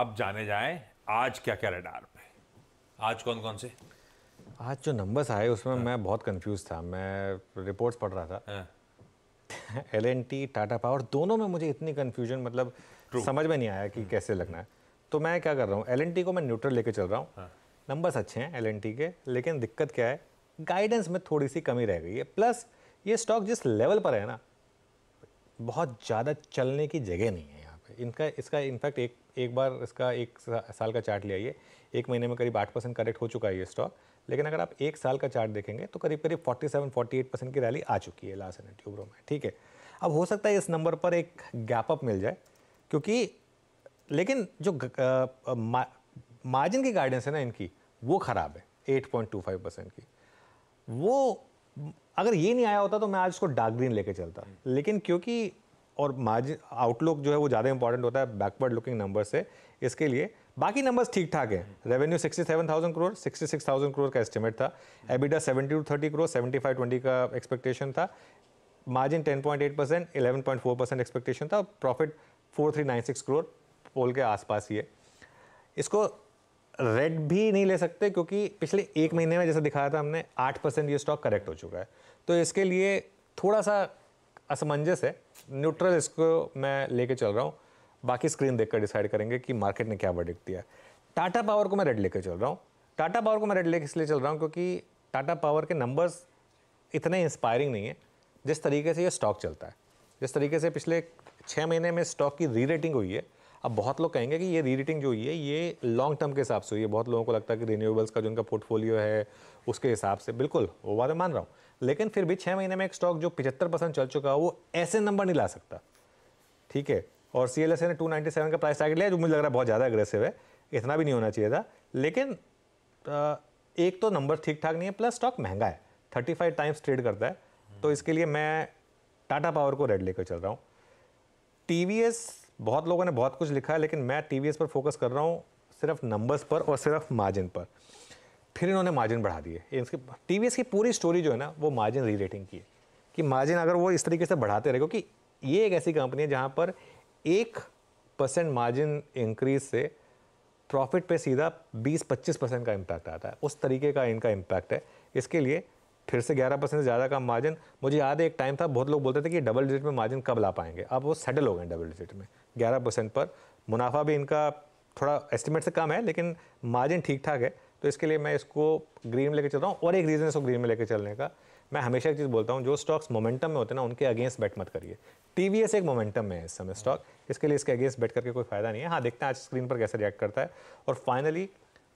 अब जाने जाएं आज क्या क्या रडार पे आज कौन कौन से आज जो नंबर्स आए उसमें हाँ। मैं बहुत कंफ्यूज था मैं रिपोर्ट्स पढ़ रहा था L N T Tata power दोनों में मुझे इतनी कन्फ्यूजन मतलब True. समझ में नहीं आया कि हम्म। कैसे लगना है तो मैं क्या कर रहा हूँ एल एन टी को मैं न्यूट्रल लेके चल रहा हूँ हाँ। नंबर्स अच्छे हैं एल टी के लेकिन दिक्कत क्या है गाइडेंस में थोड़ी सी कमी रह गई है प्लस ये स्टॉक जिस लेवल पर है ना बहुत ज़्यादा चलने की जगह नहीं है इनका इसका इनफैक्ट एक एक बार इसका एक साल का चार्ट ले आइए एक महीने में करीब आठ परसेंट करेक्ट हो चुका है ये स्टॉक लेकिन अगर आप एक साल का चार्ट देखेंगे तो करीब करीब 47 48 परसेंट की रैली आ चुकी है लास्ट एंड ट्यूब्रो में ठीक है अब हो सकता है इस नंबर पर एक गैप अप मिल जाए क्योंकि लेकिन जो मार्जिन की गाइडेंस है ना इनकी वो ख़राब है एट परसेंट की वो अगर ये नहीं आया होता तो मैं आज उसको डार्क ग्रीन लेके चलता लेकिन क्योंकि और मार्जिन आउटलुक जो है वो ज़्यादा इंपॉर्टेंट होता है बैकवर्ड लुकिंग नंबर से इसके लिए बाकी नंबर्स ठीक ठाक हैं रेवेन्यू 67,000 करोड़ 66,000 करोड़ का एस्टिमेट था एबिडा 70 टू 30 करोड़ 75 20 का एक्सपेक्टेशन था margin 10.8 percent eleven percent expectation था प्रॉफिट सिक्स करोड़ पोल के आसपास ही है इसको रेड भी नहीं ले सकते क्योंकि पिछले एक महीने में जैसे दिखाया था हमने आठ परसेंट ये स्टॉक करेक्ट हो चुका है तो इसके लिए थोड़ा सा असमंजस है न्यूट्रल इसको मैं लेके चल रहा हूँ बाकी स्क्रीन देखकर डिसाइड करेंगे कि मार्केट ने क्या वर्डिक्ट दिया टाटा पावर को मैं रेड लेकर चल रहा हूँ टाटा पावर को मैं रेड लेकर इसलिए चल रहा हूँ क्योंकि टाटा पावर के नंबर्स इतने इंस्पायरिंग नहीं है जिस तरीके से ये स्टॉक चलता है जिस तरीके से पिछले छः महीने में स्टॉक की री रेटिंग हुई है अब बहुत लोग कहेंगे कि ये री रेटिंग जो हुई है ये लॉन्ग टर्म के हिसाब से हुई है बहुत लोगों को लगता है कि रिन्यूएबल्स का जो उनका पोर्टफोलियो है उसके हिसाब से बिल्कुल वो बात मैं मान रहा हूँ लेकिन फिर भी छः महीने में एक स्टॉक जो पिछहत्तर परसेंट चल चुका है वो ऐसे नंबर नहीं ला सकता ठीक है और सी एल एस ने टू नाइन्टी सेवन का प्राइस टारगेट लिया जो मुझे लग रहा है बहुत ज़्यादा अग्रेसिव है इतना भी नहीं होना चाहिए था लेकिन एक तो नंबर ठीक ठाक नहीं है प्लस स्टॉक महंगा है थर्टी फाइव टाइम्स ट्रेड करता है तो इसके लिए मैं टाटा पावर को रेड लेकर चल रहा हूँ टी बहुत लोगों ने बहुत कुछ लिखा है लेकिन मैं टी पर फोकस कर रहा हूँ सिर्फ नंबर्स पर और सिर्फ मार्जिन पर फिर इन्होंने मार्जिन बढ़ा दिए इसके टी की पूरी स्टोरी जो है ना वो मार्जिन री रेटिंग की है कि मार्जिन अगर वो इस तरीके से बढ़ाते रहे क्योंकि ये एक ऐसी कंपनी है जहाँ पर एक परसेंट मार्जिन इंक्रीज से प्रॉफिट पे सीधा 20-25 परसेंट का इम्पैक्ट आता है उस तरीके का इनका इम्पैक्ट है इसके लिए फिर से 11 परसेंट से ज़्यादा का मार्जिन मुझे याद है एक टाइम था बहुत लोग बोलते थे कि डबल डिजिट में मार्जिन कब ला पाएंगे अब वो सेटल हो गए डबल डिजिट में 11 परसेंट पर मुनाफा भी इनका थोड़ा एस्टिमेट से कम है लेकिन मार्जिन ठीक ठाक है तो इसके लिए मैं इसको ग्रीन में लेकर चल रहा हूँ और एक रीज़न इसको ग्रीन में लेकर चलने का मैं हमेशा एक चीज़ बोलता हूँ जो स्टॉक्स मोमेंटम में होते हैं ना उनके अगेंस्ट बैट मत करिए टी एक मोमेंटम में है इस समय स्टॉक इसके लिए इसके अगेंस्ट बैट करके कोई फ़ायदा नहीं है हाँ देखते हैं आज स्क्रीन पर कैसे रिएक्ट करता है और फाइनली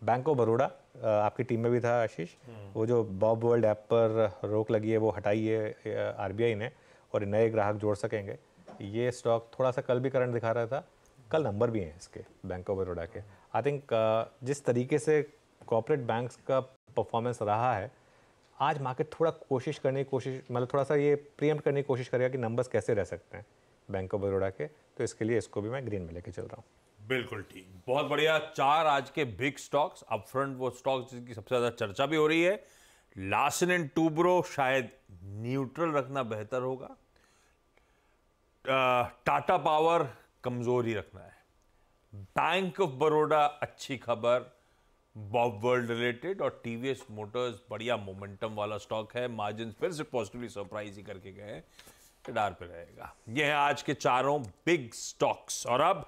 बैंक ऑफ बड़ोड़ा आपकी टीम में भी था आशीष वो जो बॉब वर्ल्ड ऐप पर रोक लगी है वो हटाई है आर ने और नए ग्राहक जोड़ सकेंगे ये स्टॉक थोड़ा सा कल भी करंट दिखा रहा था कल नंबर भी हैं इसके बैंक ऑफ बड़ोड़ा के आई थिंक जिस तरीके से कॉपोरेट बैंक्स का परफॉर्मेंस रहा है आज मार्केट थोड़ा कोशिश करने की कोशिश मतलब थोड़ा सा ये प्रियम करने की कोशिश करेगा कि नंबर्स कैसे रह सकते हैं बैंक ऑफ बड़ोड़ा के तो इसके लिए इसको भी मैं ग्रीन में लेके चल रहा हूँ बिल्कुल ठीक बहुत बढ़िया चार आज के बिग स्टॉक्स अब फ्रंट वो स्टॉक्स जिसकी सबसे ज़्यादा चर्चा भी हो रही है लार्सन एंड टूब्रो शायद न्यूट्रल रखना बेहतर होगा टाटा पावर कमज़ोरी रखना है बैंक ऑफ बड़ोडा अच्छी खबर बॉब वर्ल्ड रिलेटेड और टीवीएस मोटर्स बढ़िया मोमेंटम वाला स्टॉक है मार्जिन फिर से पॉजिटिवली सरप्राइज ही करके गए हैं पे रहेगा यह है आज के चारों बिग स्टॉक्स और अब